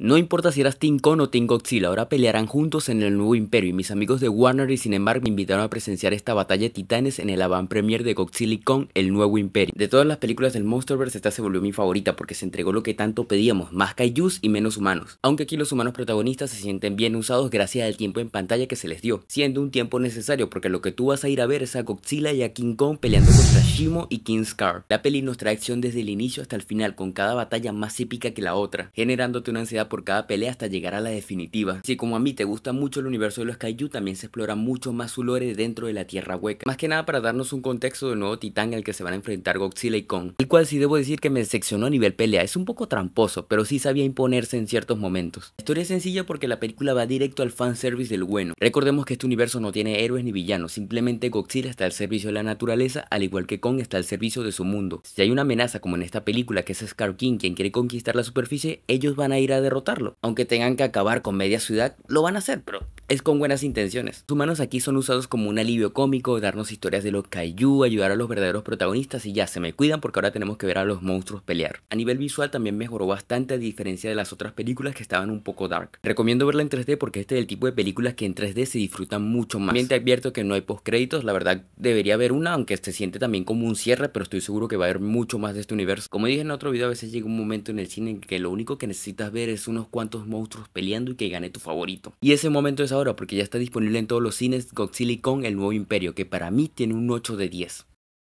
No importa si eras Team Kong o Team Godzilla, ahora pelearán juntos en el nuevo imperio y mis amigos de Warner y Cinemark me invitaron a presenciar esta batalla de titanes en el avant premier de Godzilla y Kong, el nuevo imperio. De todas las películas del Monsterverse esta se volvió mi favorita porque se entregó lo que tanto pedíamos, más kaijus y menos humanos. Aunque aquí los humanos protagonistas se sienten bien usados gracias al tiempo en pantalla que se les dio, siendo un tiempo necesario porque lo que tú vas a ir a ver es a Godzilla y a King Kong peleando contra Shimo y King Scar. La peli nos trae acción desde el inicio hasta el final con cada batalla más épica que la otra, generándote una ansiedad por cada pelea hasta llegar a la definitiva. Si como a mí te gusta mucho el universo de los kaiju, también se explora mucho más su lore dentro de la Tierra Hueca. Más que nada para darnos un contexto del nuevo titán al que se van a enfrentar Godzilla y Kong, el cual si debo decir que me decepcionó a nivel pelea, es un poco tramposo, pero sí sabía imponerse en ciertos momentos. La historia es sencilla porque la película va directo al fanservice del bueno. Recordemos que este universo no tiene héroes ni villanos, simplemente Godzilla está al servicio de la naturaleza, al igual que Kong está al servicio de su mundo. Si hay una amenaza como en esta película que es Scar King quien quiere conquistar la superficie, ellos van a ir a derrotar aunque tengan que acabar con media ciudad, lo van a hacer, pero es con buenas intenciones. Sus manos aquí son usados como un alivio cómico, darnos historias de lo kaiju, ayudar a los verdaderos protagonistas y ya se me cuidan porque ahora tenemos que ver a los monstruos pelear. A nivel visual también mejoró bastante a diferencia de las otras películas que estaban un poco dark. Recomiendo verla en 3D porque este es el tipo de películas que en 3D se disfrutan mucho más. También te advierto que no hay post créditos la verdad debería haber una, aunque se siente también como un cierre, pero estoy seguro que va a haber mucho más de este universo. Como dije en otro video, a veces llega un momento en el cine en que lo único que necesitas ver es unos cuantos monstruos peleando y que gane tu favorito. Y ese momento es porque ya está disponible en todos los cines Godzilla y el nuevo imperio, que para mí tiene un 8 de 10.